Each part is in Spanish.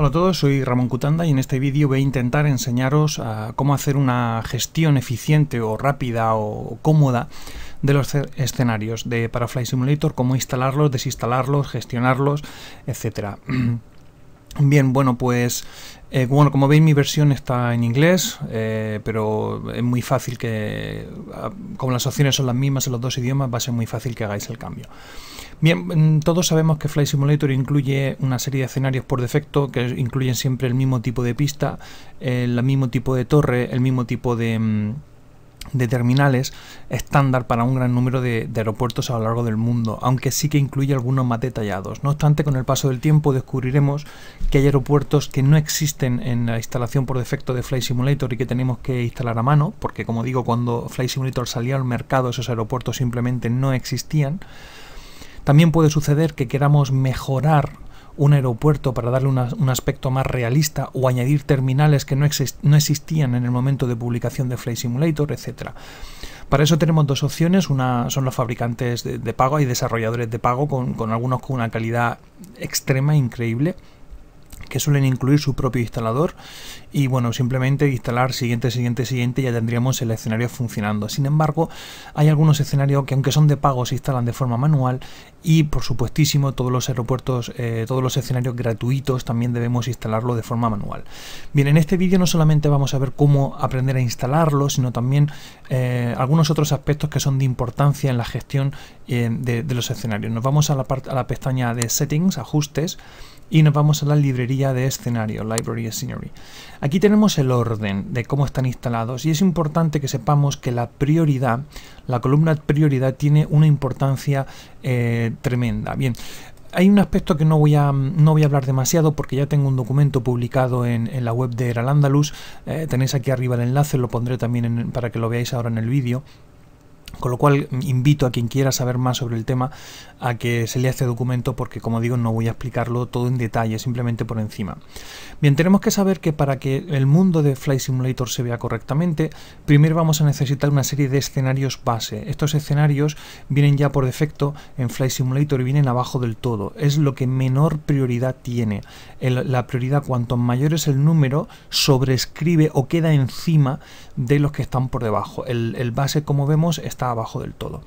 Hola a todos, soy Ramón Cutanda y en este vídeo voy a intentar enseñaros ah, cómo hacer una gestión eficiente o rápida o cómoda de los escenarios de Parafly Simulator, cómo instalarlos, desinstalarlos, gestionarlos, etcétera. Bien, bueno, pues eh, bueno, como veis mi versión está en inglés, eh, pero es muy fácil que, ah, como las opciones son las mismas en los dos idiomas, va a ser muy fácil que hagáis el cambio. Bien, mm, todos sabemos que Flight Simulator incluye una serie de escenarios por defecto que incluyen siempre el mismo tipo de pista, el mismo tipo de torre, el mismo tipo de... Mm, de terminales estándar para un gran número de, aeropuertos a lo largo del mundo, aunque sí que incluye algunos más detallados. No obstante, con el paso del tiempo descubriremos que hay aeropuertos que no existen en la instalación por defecto de Flight Simulator y que tenemos que instalar a mano, porque como digo, cuando Flight Simulator salía al mercado esos aeropuertos simplemente no existían. También puede suceder que queramos mejorar un aeropuerto para darle un aspecto más realista o añadir terminales que no, existían en el momento de publicación de Flight Simulator, etc. Para eso tenemos dos opciones, una son los fabricantes de, pago, y desarrolladores de pago con, con algunos con una calidad extrema, increíble, que suelen incluir su propio instalador y bueno, simplemente instalar siguiente, siguiente, siguiente ya tendríamos el escenario funcionando. Sin embargo, hay algunos escenarios que aunque son de pago se instalan de forma manual y por supuestísimo todos los aeropuertos, eh, todos los escenarios gratuitos también debemos instalarlo de forma manual. Bien, en este vídeo no solamente vamos a ver cómo aprender a instalarlo, sino también eh, algunos otros aspectos que son de importancia en la gestión eh, de, los escenarios. Nos vamos a la, a la pestaña de settings, ajustes, y nos vamos a la librería de escenario, Library Scenery. Aquí tenemos el orden de cómo están instalados y es importante que sepamos que la prioridad, la columna prioridad tiene una importancia eh, tremenda. Bien, hay un aspecto que no voy a, no voy a hablar demasiado porque ya tengo un documento publicado en, la web de Heralandalus. Eh, tenéis aquí arriba el enlace, lo pondré también para que lo veáis ahora en el vídeo. Con lo cual mm, invito a quien quiera saber más sobre el tema a que se lea este documento porque como digo no voy a explicarlo todo en detalle, simplemente por encima. Bien, tenemos que saber que para que el mundo de Flight Simulator se vea correctamente, primero vamos a necesitar una serie de escenarios base. Estos escenarios vienen ya por defecto en Flight Simulator y vienen abajo del todo. Es lo que menor prioridad tiene. la prioridad cuanto mayor es el número, sobrescribe o queda encima de los que están por debajo. El, base, como vemos, está abajo del todo.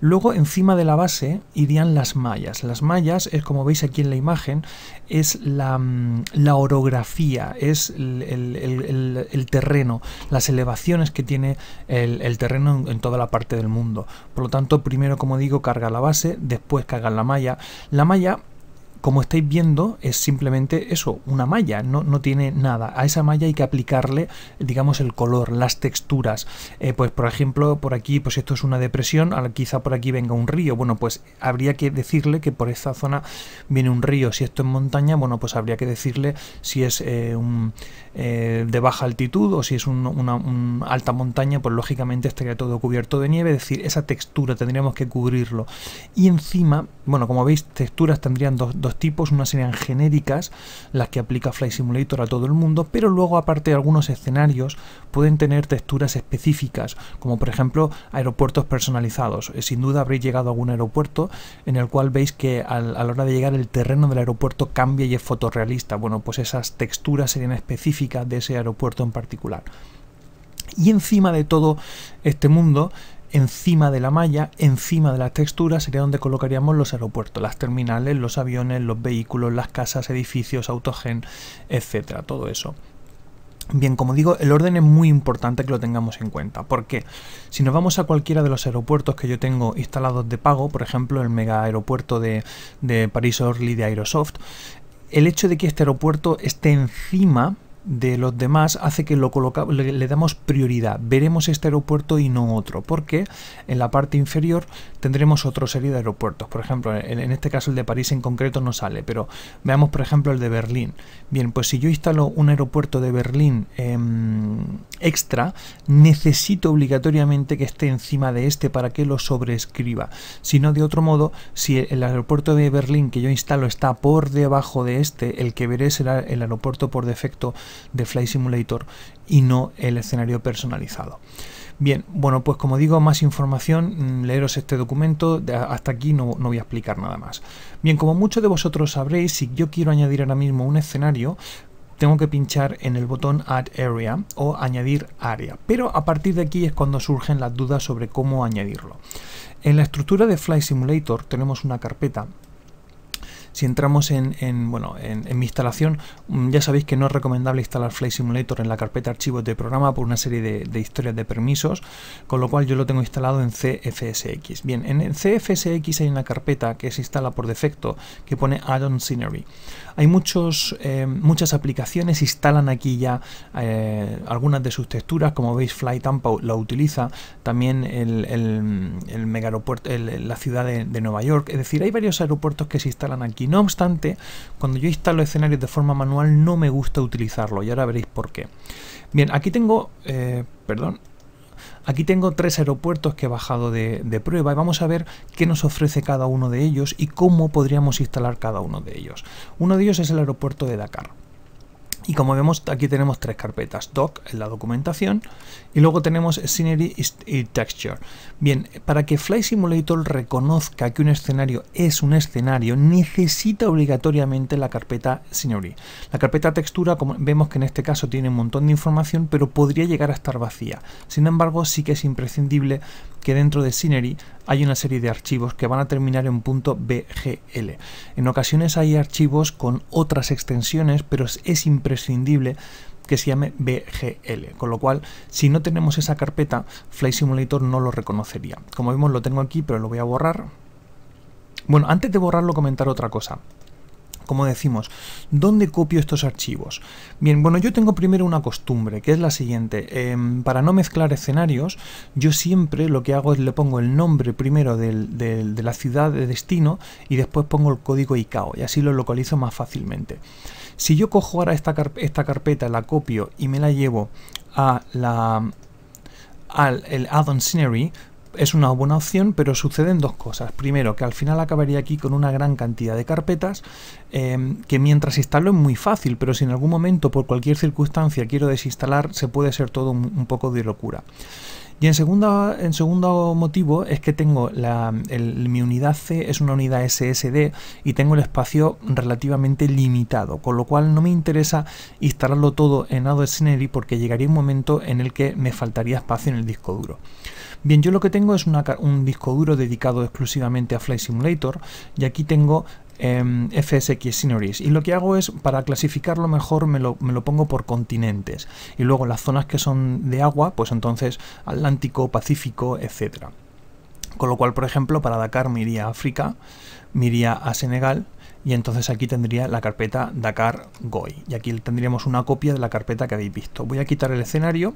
Luego, encima de la base, irían las mallas. Las mallas, es como veis aquí en la imagen, es la, mm, orografía, es el, terreno, las elevaciones que tiene el, terreno en, en toda la parte del mundo. Por lo tanto, primero, como digo, carga la base, después carga la malla. La malla como estáis viendo, es simplemente eso, una malla, no, no, tiene nada. A esa malla hay que aplicarle, digamos, el color, las texturas. Eh, pues, por ejemplo, por aquí, pues esto es una depresión, quizá por aquí venga un río. Bueno, pues habría que decirle que por esta zona viene un río. Si esto es montaña, bueno, pues habría que decirle si es eh, un, eh, de baja altitud o si es una alta montaña, pues lógicamente estaría todo cubierto de nieve. Es decir, esa textura tendríamos que cubrirlo. Y encima, bueno, como veis, texturas tendrían dos tipos, unas serían genéricas, las que aplica Fly Simulator a todo el mundo, pero luego aparte de algunos escenarios pueden tener texturas específicas, como por ejemplo aeropuertos personalizados. Eh, sin duda habréis llegado a algún aeropuerto en el cual veis que a la hora de llegar el terreno del aeropuerto cambia y es fotorrealista. Bueno, pues esas texturas serían específicas de ese aeropuerto en particular. Y encima de todo este mundo encima de la malla, encima de las texturas, sería donde colocaríamos los aeropuertos, las terminales, los aviones, los vehículos, las casas, edificios, autogen, etcétera, todo eso. Bien, como digo, el orden es muy importante que lo tengamos en cuenta, porque si nos vamos a cualquiera de los aeropuertos que yo tengo instalados de pago, por ejemplo el mega aeropuerto de, de París Orly de Aerosoft, el hecho de que este aeropuerto esté encima de los demás hace que lo le, damos prioridad. Veremos este aeropuerto y no otro, porque en la parte inferior tendremos otra serie de aeropuertos. Por ejemplo, en, este caso el de París en concreto no sale, pero veamos por ejemplo el de Berlín. Bien, pues si yo instalo un aeropuerto de Berlín em, extra, necesito obligatoriamente que esté encima de este para que lo sobrescriba, Si no, de otro modo, si el aeropuerto de Berlín que yo instalo está por debajo de este, el que veré será el aeropuerto por defecto de Fly Simulator y no el escenario personalizado. Bien, bueno, pues como digo, más información, mm, leeros este documento, hasta aquí no, voy a explicar nada más. Bien, como muchos de vosotros sabréis, si yo quiero añadir ahora mismo un escenario, tengo que pinchar en el botón Add Area o Añadir Área, pero a partir de aquí es cuando surgen las dudas sobre cómo añadirlo. En la estructura de Fly Simulator tenemos una carpeta si entramos en, bueno, en, mi instalación, mm, ya sabéis que no es recomendable instalar Flight Simulator en la carpeta archivos de programa por una serie de, historias de permisos, con lo cual yo lo tengo instalado en CFSX. Bien, en CFSX hay una carpeta que se instala por defecto que pone Add-on Scenery. Hay muchos, eh, muchas aplicaciones, instalan aquí ya eh, algunas de sus texturas, como veis Flight Tampa lo utiliza, también el, el, el, la ciudad de Nueva York, es decir, hay varios aeropuertos que se instalan aquí no obstante, cuando yo instalo escenarios de forma manual no me gusta utilizarlo y ahora veréis por qué. Bien, aquí tengo, eh, perdón, Aquí tengo tres aeropuertos que he bajado de, prueba y vamos a ver qué nos ofrece cada uno de ellos y cómo podríamos instalar cada uno de ellos. Uno de ellos es el aeropuerto de Dakar. Y como vemos, aquí tenemos tres carpetas, doc en la documentación y luego tenemos scenery y texture. Bien, para que Fly Simulator reconozca que un escenario es un escenario, necesita obligatoriamente la carpeta scenery. La carpeta textura, como vemos que en este caso tiene un montón de información, pero podría llegar a estar vacía. Sin embargo, sí que es imprescindible que dentro de Scenery hay una serie de archivos que van a terminar en .bgl. En ocasiones hay archivos con otras extensiones, pero es imprescindible que se llame BGL, con lo cual si no tenemos esa carpeta, Flight Simulator no lo reconocería. Como vimos lo tengo aquí, pero lo voy a borrar. Bueno, antes de borrarlo comentar otra cosa como decimos, ¿dónde copio estos archivos? Bien, bueno, yo tengo primero una costumbre, que es la siguiente. Em, para no mezclar escenarios, yo siempre lo que hago es le pongo el nombre primero de la ciudad de destino y después pongo el código ICAO y así lo localizo más fácilmente. Si yo cojo ahora esta, carpeta, la copio y me la llevo a al el addon scenery es una buena opción, pero suceden dos cosas. Primero, que al final acabaría aquí con una gran cantidad de carpetas, em, que mientras instalo es muy fácil, pero si en algún momento por cualquier circunstancia quiero desinstalar, se puede ser todo un poco de locura. Y en segundo, en segundo motivo es que tengo la, mi unidad C es una unidad SSD y tengo el espacio relativamente limitado, con lo cual no me interesa instalarlo todo en Adobe porque llegaría un momento en el que me faltaría espacio en el disco duro. Bien, yo lo que tengo es un disco duro dedicado exclusivamente a Flight Simulator y aquí tengo Em, FSX Sceneries. Y lo que hago es, para clasificarlo mejor, me lo, me lo pongo por continentes. Y luego las zonas que son de agua, pues entonces Atlántico, Pacífico, etcétera. Con lo cual, por ejemplo, para Dakar me iría a África, me iría a Senegal y entonces aquí tendría la carpeta Dakar Goi. Y aquí tendríamos una copia de la carpeta que habéis visto. Voy a quitar el escenario,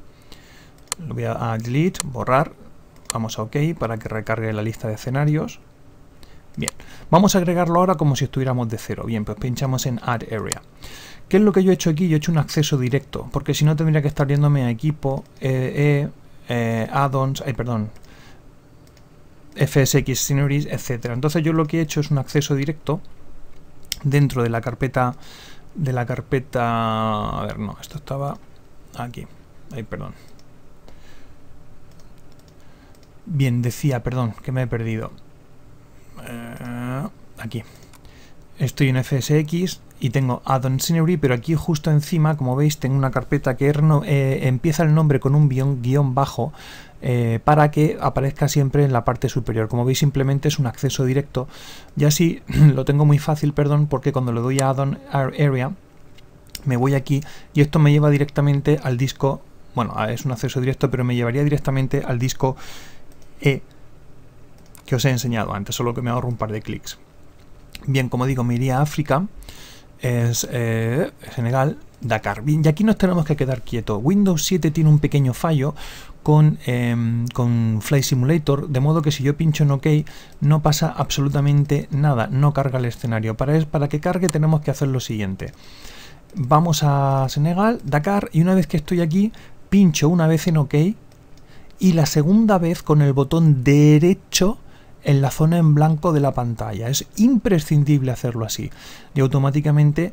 lo voy a delete, borrar, vamos a OK para que recargue la lista de escenarios. Bien, vamos a agregarlo ahora como si estuviéramos de cero. Bien, pues pinchamos en Add Area. ¿Qué es lo que yo he hecho aquí? Yo he hecho un acceso directo, porque si no tendría que estar yéndome a equipo, eh, eh, eh ay, eh, perdón, FSX Sceneries, etc. Entonces yo lo que he hecho es un acceso directo dentro de la carpeta, de la carpeta, a ver, no, esto estaba aquí, ay, perdón. Bien, decía, perdón, que me he perdido. Eh, aquí. Estoy en FSX y tengo Addon Scenery, pero aquí justo encima, como veis, tengo una carpeta que eh, empieza el nombre con un guión, bajo eh, para que aparezca siempre en la parte superior. Como veis, simplemente es un acceso directo. Y así lo tengo muy fácil, perdón, porque cuando le doy a Addon Area, me voy aquí y esto me lleva directamente al disco, bueno, es un acceso directo, pero me llevaría directamente al disco E que os he enseñado antes, solo que me ahorro un par de clics. Bien, como digo, me iría a África, es Senegal, eh, Dakar. Bien, y aquí nos tenemos que quedar quietos. Windows 7 tiene un pequeño fallo con, Fly em, Flight Simulator, de modo que si yo pincho en OK no pasa absolutamente nada, no carga el escenario. Para, para que cargue tenemos que hacer lo siguiente. Vamos a Senegal, Dakar, y una vez que estoy aquí, pincho una vez en OK y la segunda vez con el botón derecho en la zona en blanco de la pantalla. Es imprescindible hacerlo así y automáticamente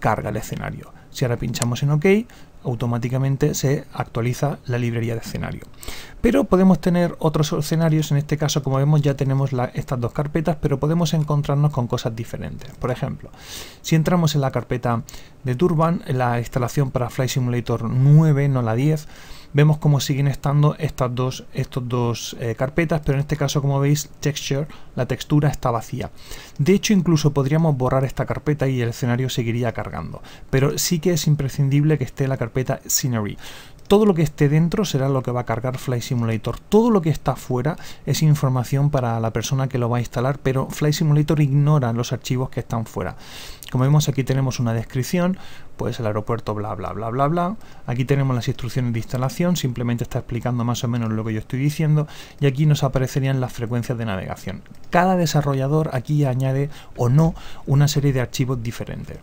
carga el escenario. Si ahora pinchamos en OK, automáticamente se actualiza la librería de escenario. Pero podemos tener otros escenarios, en este caso como vemos ya tenemos estas dos carpetas, pero podemos encontrarnos con cosas diferentes. Por ejemplo, si entramos en la carpeta de Turban, en la instalación para Flight Simulator 9, no la 10, vemos cómo siguen estando estas dos, estos dos eh, carpetas, pero en este caso, como veis, texture, la textura está vacía. De hecho, incluso podríamos borrar esta carpeta y el escenario seguiría cargando, pero sí que es imprescindible que esté la carpeta Scenery todo lo que esté dentro será lo que va a cargar fly Simulator. Todo lo que está fuera es información para la persona que lo va a instalar, pero fly Simulator ignora los archivos que están fuera. Como vemos aquí tenemos una descripción, pues el aeropuerto bla bla bla bla bla. Aquí tenemos las instrucciones de instalación, simplemente está explicando más o menos lo que yo estoy diciendo y aquí nos aparecerían las frecuencias de navegación. Cada desarrollador aquí añade o no una serie de archivos diferentes.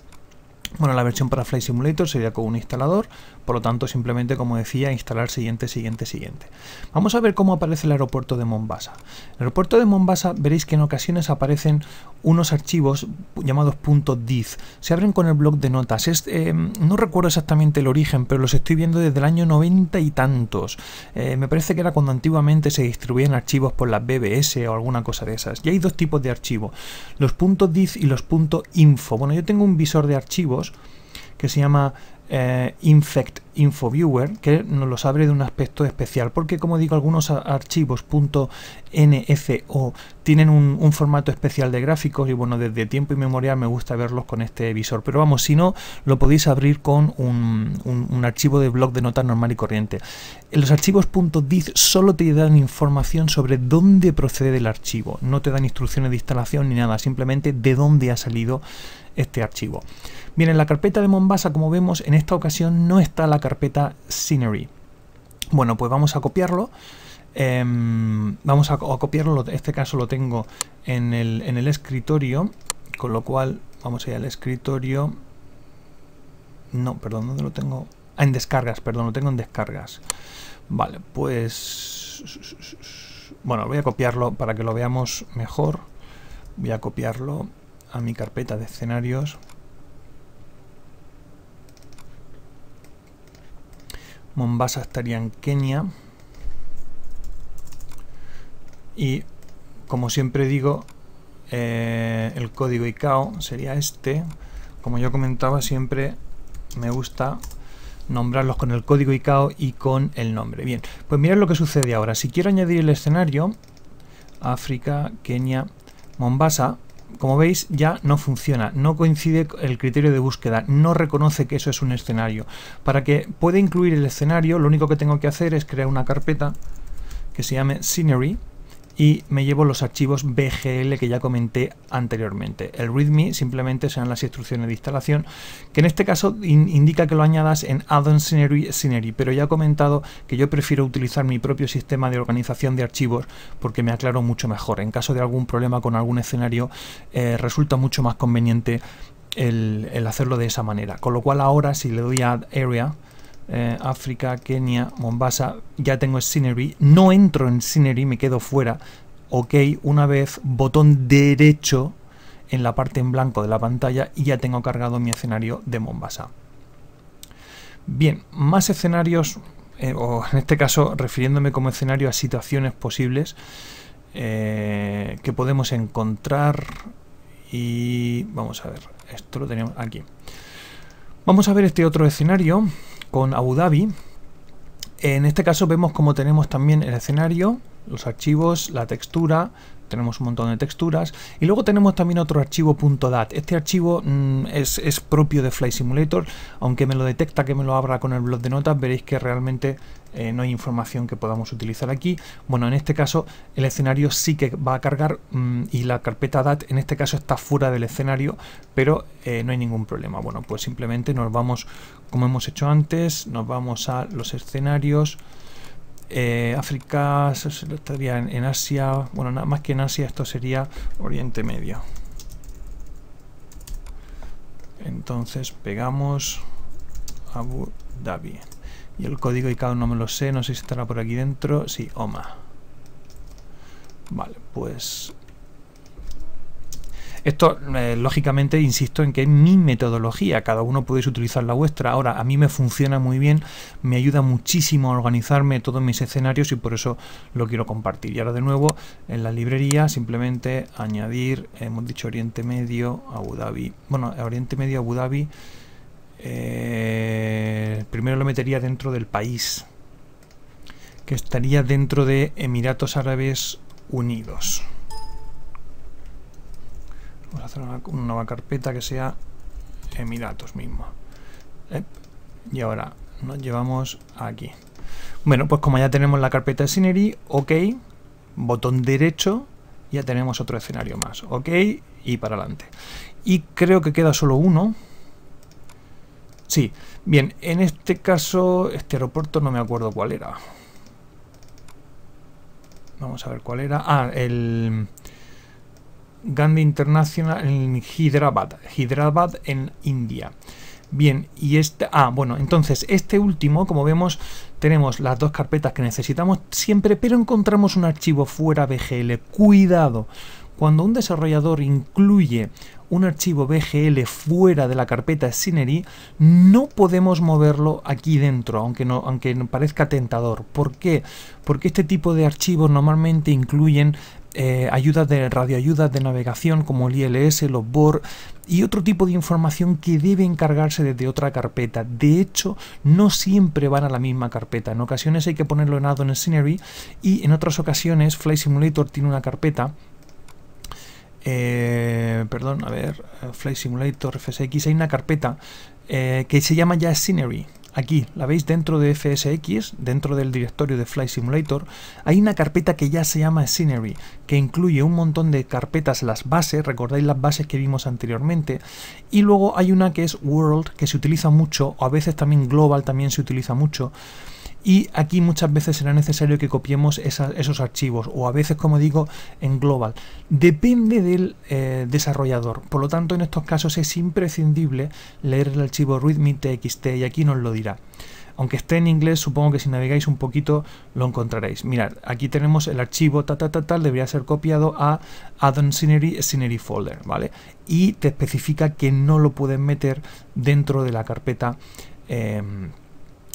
Bueno, la versión para Flight Simulator sería con un instalador, por lo tanto simplemente, como decía, instalar siguiente, siguiente, siguiente. Vamos a ver cómo aparece el aeropuerto de Mombasa. En el aeropuerto de Mombasa veréis que en ocasiones aparecen unos archivos llamados .div Se abren con el blog de notas. Eh, no recuerdo exactamente el origen, pero los estoy viendo desde el año 90 y tantos. Eh, me parece que era cuando antiguamente se distribuían archivos por las BBS o alguna cosa de esas. Y hay dos tipos de archivos, los .div y los .info. Bueno, yo tengo un visor de archivos que se llama eh, Infect Info Viewer, que nos los abre de un aspecto especial, porque como digo, algunos archivos .nfo tienen un, formato especial de gráficos y bueno, desde tiempo y memoria me gusta verlos con este visor, pero vamos, si no, lo podéis abrir con un, archivo de blog de notas normal y corriente. Los archivos .diz solo te dan información sobre dónde procede el archivo, no te dan instrucciones de instalación ni nada, simplemente de dónde ha salido este archivo. Bien, en la carpeta de Mombasa, como vemos, en esta ocasión no está la carpeta Scenery. Bueno, pues vamos a copiarlo. Em, vamos a, copiarlo. En este caso lo tengo en el, en el escritorio, con lo cual vamos a ir al escritorio. No, perdón, ¿dónde lo tengo? Ah, en descargas, perdón, lo tengo en descargas. Vale, pues... Bueno, voy a copiarlo para que lo veamos mejor. Voy a copiarlo a mi carpeta de escenarios. Mombasa estaría en Kenia. Y como siempre digo, eh, el código ICAO sería este. Como yo comentaba, siempre me gusta nombrarlos con el código ICAO y con el nombre. Bien, pues mirad lo que sucede ahora. Si quiero añadir el escenario, África, Kenia, Mombasa, como veis ya no funciona, no coincide el criterio de búsqueda, no reconoce que eso es un escenario. Para que pueda incluir el escenario lo único que tengo que hacer es crear una carpeta que se llame Scenery y me llevo los archivos BGL que ya comenté anteriormente. El README simplemente serán las instrucciones de instalación, que en este caso indica que lo añadas en Addon Scenery, Scenery, pero ya he comentado que yo prefiero utilizar mi propio sistema de organización de archivos porque me aclaro mucho mejor. En caso de algún problema con algún escenario, eh, resulta mucho más conveniente el, hacerlo de esa manera. Con lo cual ahora si le doy a Area, eh, África, Kenia, Mombasa, ya tengo Scenery, no entro en Scenery, me quedo fuera, ok, una vez, botón derecho en la parte en blanco de la pantalla y ya tengo cargado mi escenario de Mombasa. Bien, más escenarios, eh, o en este caso refiriéndome como escenario a situaciones posibles eh, que podemos encontrar y vamos a ver, esto lo tenemos aquí. Vamos a ver este otro escenario con Abu Dhabi. En este caso vemos como tenemos también el escenario, los archivos, la textura, tenemos un montón de texturas y luego tenemos también otro archivo .dat. Este archivo mm, es, propio de Fly Simulator, aunque me lo detecta que me lo abra con el blog de notas, veréis que realmente eh, no hay información que podamos utilizar aquí. Bueno, en este caso el escenario sí que va a cargar mm, y la carpeta DAT en este caso está fuera del escenario, pero eh, no hay ningún problema. Bueno, pues simplemente nos vamos, como hemos hecho antes, nos vamos a los escenarios. Eh, África, estaría en, en Asia, bueno, nada más que en Asia esto sería Oriente Medio. Entonces pegamos Abu Dhabi. Y el código cada uno me lo sé, no sé si estará por aquí dentro. Sí, OMA. Vale, pues... Esto, eh, lógicamente, insisto en que es mi metodología, cada uno podéis utilizar la vuestra. Ahora, a mí me funciona muy bien, me ayuda muchísimo a organizarme todos mis escenarios y por eso lo quiero compartir. Y ahora de nuevo, en la librería, simplemente añadir, hemos dicho Oriente Medio, Abu Dhabi, bueno, Oriente Medio, Abu Dhabi, eh, primero lo metería dentro del país, que estaría dentro de Emiratos Árabes Unidos. Vamos a hacer una, nueva carpeta que sea Emiratos mismo. Eh, y ahora nos llevamos aquí. Bueno, pues como ya tenemos la carpeta de Scenery, OK, botón derecho, ya tenemos otro escenario más. OK, y para adelante. Y creo que queda solo uno, Sí, bien, en este caso, este aeropuerto no me acuerdo cuál era. Vamos a ver cuál era. Ah, el Gandhi International en Hyderabad, Hyderabad en India. Bien, y este, Ah, bueno, entonces este último, como vemos, tenemos las dos carpetas que necesitamos siempre, pero encontramos un archivo fuera BGL. Cuidado, cuando un desarrollador incluye un archivo BGL fuera de la carpeta Scenery, no podemos moverlo aquí dentro, aunque, no, aunque parezca tentador. ¿Por qué? Porque este tipo de archivos normalmente incluyen eh, ayudas de radioayudas de navegación como el ILS, los BOR y otro tipo de información que debe encargarse desde otra carpeta. De hecho, no siempre van a la misma carpeta. En ocasiones hay que ponerlo en en Scenery y en otras ocasiones Fly Simulator tiene una carpeta eh, perdón, a ver, eh, Flight Simulator FSX, hay una carpeta eh, que se llama ya Scenery. Aquí, la veis dentro de FSX, dentro del directorio de Flight Simulator, hay una carpeta que ya se llama Scenery, que incluye un montón de carpetas, las bases, recordáis las bases que vimos anteriormente, y luego hay una que es World, que se utiliza mucho, o a veces también Global también se utiliza mucho, y aquí muchas veces será necesario que copiemos esos archivos o a veces como digo en global depende del eh, desarrollador por lo tanto en estos casos es imprescindible leer el archivo readme.txt y aquí nos lo dirá aunque esté en inglés, supongo que si navegáis un poquito lo encontraréis. Mirad, aquí tenemos el archivo ta ta tal, debería ser copiado a addon scenery scenery folder, ¿vale? Y te especifica que no lo puedes meter dentro de la carpeta em,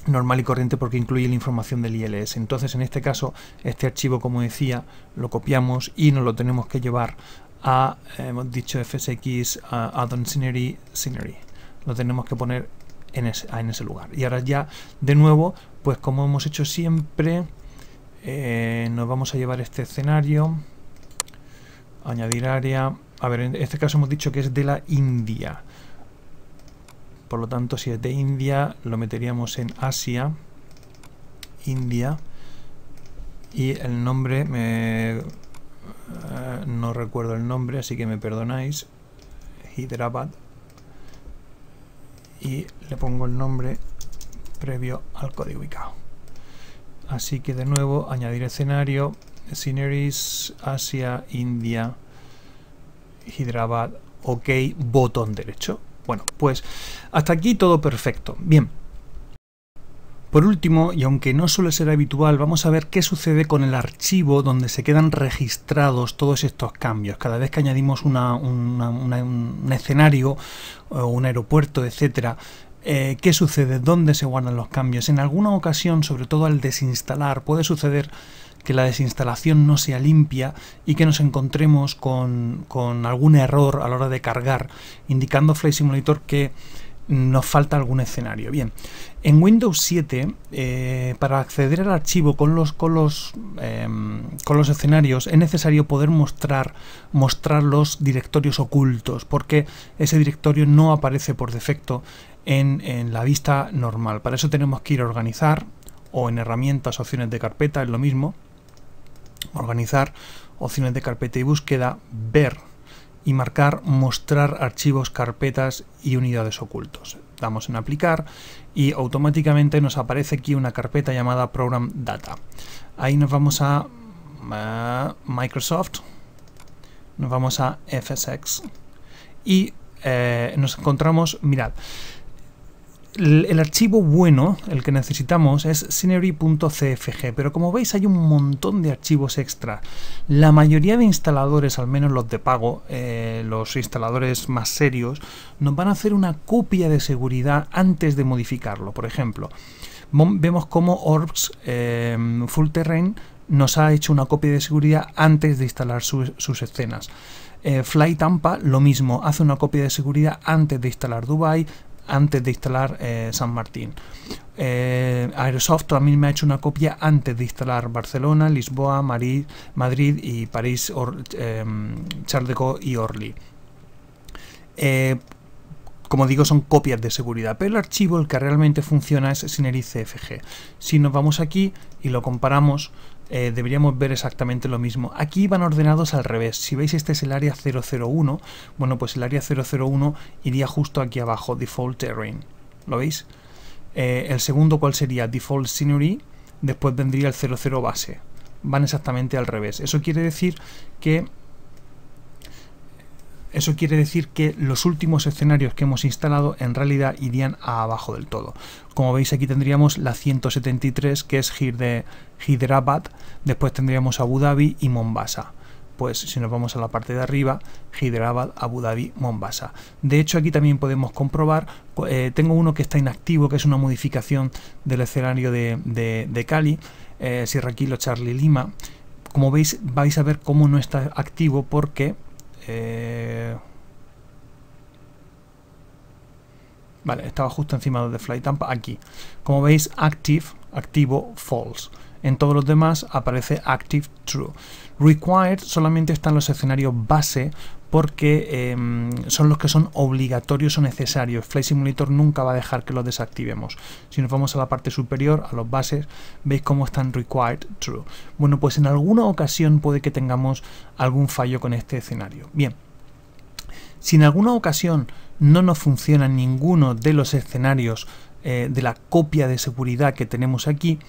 normal y corriente porque incluye la información del ILS. Entonces, en este caso, este archivo, como decía, lo copiamos y nos lo tenemos que llevar a, eh, hemos dicho fsx a addon scenery, scenery. Lo tenemos que poner en ese, lugar. Y ahora ya, de nuevo, pues como hemos hecho siempre, eh, nos vamos a llevar este escenario, añadir área. A ver, en este caso hemos dicho que es de la India. Por lo tanto, si es de India, lo meteríamos en Asia, India, y el nombre, me, eh, no recuerdo el nombre, así que me perdonáis, Hyderabad, y le pongo el nombre previo al código ubicado. Así que de nuevo, añadir escenario, Sceneries, Asia, India, Hyderabad, OK, botón derecho. Bueno, pues hasta aquí todo perfecto. Bien. Por último, y aunque no suele ser habitual, vamos a ver qué sucede con el archivo donde se quedan registrados todos estos cambios. Cada vez que añadimos un escenario, o eh, un aeropuerto, etcétera, eh, qué sucede, dónde se guardan los cambios. En alguna ocasión, sobre todo al desinstalar, puede suceder que la desinstalación no sea limpia y que nos encontremos con, algún error a la hora de cargar, indicando Flight Simulator que nos falta algún escenario. Bien, en Windows 7, eh, para acceder al archivo con los, con, em, con los escenarios, es necesario poder mostrar, mostrar los directorios ocultos, porque ese directorio no aparece por defecto en, en la vista normal. Para eso tenemos que ir a organizar o en herramientas, opciones de carpeta, es lo mismo, organizar opciones de carpeta y búsqueda, ver y marcar mostrar archivos, carpetas y unidades ocultos. Damos en aplicar y automáticamente nos aparece aquí una carpeta llamada Program Data. Ahí nos vamos a mm, Microsoft, nos vamos a FSX y eh, nos encontramos, mirad, el archivo bueno, el que necesitamos, es Scenery.cfg, pero como veis hay un montón de archivos extra. La mayoría de instaladores, al menos los de pago, eh, los instaladores más serios, nos van a hacer una copia de seguridad antes de modificarlo. Por ejemplo, vemos cómo Orbs em, Full Terrain nos ha hecho una copia de seguridad antes de instalar sus, escenas. Eh, Fly Tampa, lo mismo, hace una copia de seguridad antes de instalar Dubai antes de instalar eh, San Martín. Eh, Aerosoft también me ha hecho una copia antes de instalar Barcelona, Lisboa, Madrid, Madrid y París, eh, Charles de y Orly. como digo, son copias de seguridad, pero el archivo el que realmente funciona es Sinericfg. Si nos vamos aquí y lo comparamos, eh, deberíamos ver exactamente lo mismo. Aquí van ordenados al revés. Si veis este es el área 001, bueno pues el área 001 iría justo aquí abajo, Default Terrain. ¿Lo veis? Eh, el segundo cuál sería Default Scenery, después vendría el 00 base. Van exactamente al revés. Eso quiere decir que eso quiere decir que los últimos escenarios que hemos instalado en realidad irían a abajo del todo. Como veis aquí tendríamos la 173 que es Hyderabad, después tendríamos Abu Dhabi y Mombasa pues si nos vamos a la parte de arriba, Hyderabad, Abu Dhabi, Mombasa. De hecho, aquí también podemos comprobar, pues, eh, tengo uno que está inactivo, que es una modificación del escenario de, de, Cali, eh, Sierra Kilo, Charlie Lima. Como veis, vais a ver cómo no está activo porque Vale, estaba justo encima de Fly aquí. Como veis, active, activo, false. En todos los demás aparece active, true. Required solamente está en los escenarios base porque em, son los que son obligatorios o necesarios. Flight Simulator nunca va a dejar que los desactivemos. Si nos vamos a la parte superior, a los bases, veis cómo están required true. Bueno, pues en alguna ocasión puede que tengamos algún fallo con este escenario. Bien, si en alguna ocasión no nos funciona ninguno de los escenarios eh, de la copia de seguridad que tenemos aquí,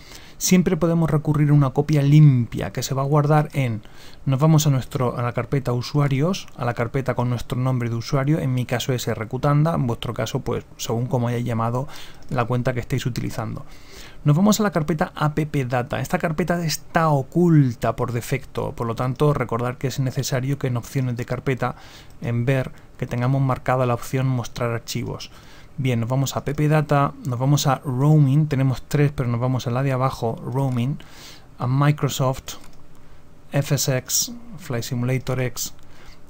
siempre podemos recurrir a una copia limpia que se va a guardar en... Nos vamos a, nuestro, la carpeta usuarios, a la carpeta con nuestro nombre de usuario, en mi caso es recutanda, en vuestro caso pues según como hayáis llamado la cuenta que estéis utilizando. Nos vamos a la carpeta appdata. Esta carpeta está oculta por defecto, por lo tanto recordar que es necesario que en opciones de carpeta, en ver, que tengamos marcada la opción mostrar archivos. Bien, nos vamos a Data, nos vamos a roaming, tenemos tres, pero nos vamos a la de abajo, roaming, a Microsoft, FSX, Flight Simulator X,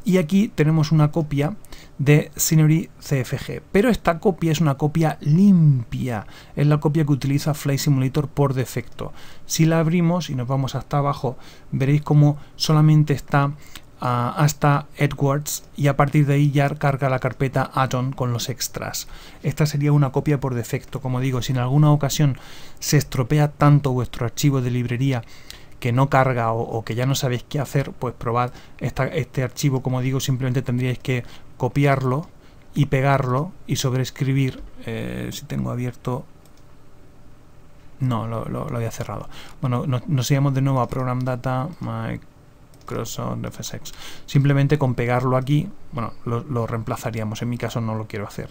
y aquí tenemos una copia de Scenery CFG, pero esta copia es una copia limpia, es la copia que utiliza Flight Simulator por defecto. Si la abrimos y nos vamos hasta abajo, veréis cómo solamente está hasta Edwards y a partir de ahí ya carga la carpeta Atom con los extras. Esta sería una copia por defecto, como digo, si en alguna ocasión se estropea tanto vuestro archivo de librería que no carga o, que ya no sabéis qué hacer, pues probad esta, este archivo, como digo, simplemente tendríais que copiarlo y pegarlo y sobreescribir, escribir eh, si tengo abierto no, lo, había cerrado. Bueno, nos, nos de nuevo a Program Data, de FSX. Simplemente con pegarlo aquí, bueno, lo, reemplazaríamos. En mi caso no lo quiero hacer.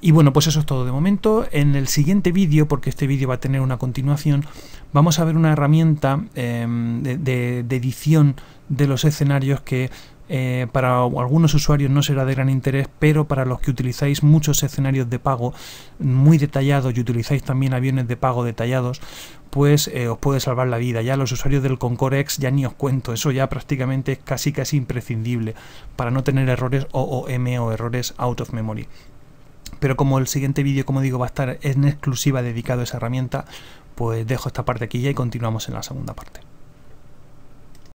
Y bueno, pues eso es todo de momento. En el siguiente vídeo, porque este vídeo va a tener una continuación, vamos a ver una herramienta em, de edición de los escenarios que eh, para algunos usuarios no será de gran interés, pero para los que utilizáis muchos escenarios de pago muy detallados y utilizáis también aviones de pago detallados, pues eh, os puede salvar la vida. Ya los usuarios del Concorex ya ni os cuento, eso ya prácticamente es casi casi imprescindible para no tener errores OOM o errores out of memory. Pero como el siguiente vídeo, como digo, va a estar en exclusiva dedicado a esa herramienta, pues dejo esta parte aquí ya y continuamos en la segunda parte.